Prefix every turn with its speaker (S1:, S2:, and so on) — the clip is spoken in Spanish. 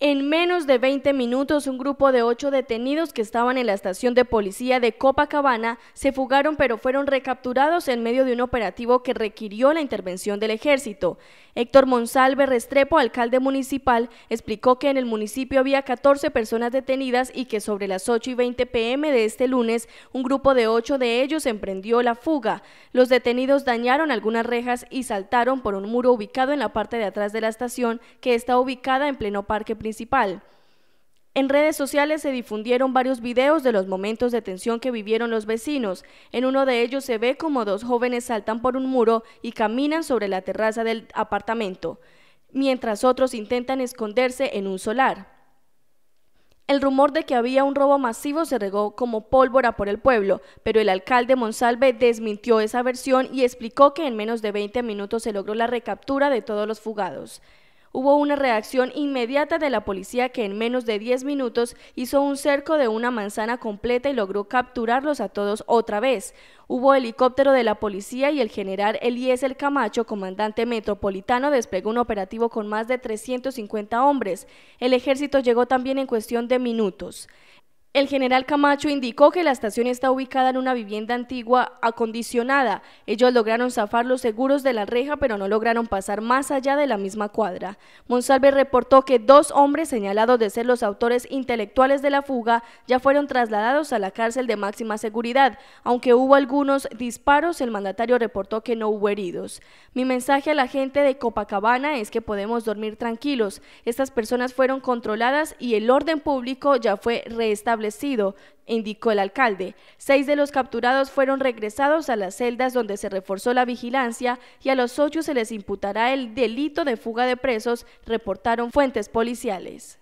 S1: En menos de 20 minutos, un grupo de ocho detenidos que estaban en la estación de policía de Copacabana se fugaron pero fueron recapturados en medio de un operativo que requirió la intervención del ejército. Héctor Monsalve Restrepo, alcalde municipal, explicó que en el municipio había 14 personas detenidas y que sobre las 8 y 20 pm de este lunes, un grupo de ocho de ellos emprendió la fuga. Los detenidos dañaron algunas rejas y saltaron por un muro ubicado en la parte de atrás de la estación, que está ubicada en pleno parque principal principal. En redes sociales se difundieron varios videos de los momentos de tensión que vivieron los vecinos. En uno de ellos se ve como dos jóvenes saltan por un muro y caminan sobre la terraza del apartamento, mientras otros intentan esconderse en un solar. El rumor de que había un robo masivo se regó como pólvora por el pueblo, pero el alcalde Monsalve desmintió esa versión y explicó que en menos de 20 minutos se logró la recaptura de todos los fugados. Hubo una reacción inmediata de la policía que en menos de 10 minutos hizo un cerco de una manzana completa y logró capturarlos a todos otra vez. Hubo helicóptero de la policía y el general El Camacho, comandante metropolitano, desplegó un operativo con más de 350 hombres. El ejército llegó también en cuestión de minutos. El general Camacho indicó que la estación está ubicada en una vivienda antigua acondicionada. Ellos lograron zafar los seguros de la reja, pero no lograron pasar más allá de la misma cuadra. Monsalve reportó que dos hombres señalados de ser los autores intelectuales de la fuga ya fueron trasladados a la cárcel de máxima seguridad. Aunque hubo algunos disparos, el mandatario reportó que no hubo heridos. Mi mensaje a la gente de Copacabana es que podemos dormir tranquilos. Estas personas fueron controladas y el orden público ya fue reestablecido indicó el alcalde. Seis de los capturados fueron regresados a las celdas donde se reforzó la vigilancia y a los ocho se les imputará el delito de fuga de presos, reportaron fuentes policiales.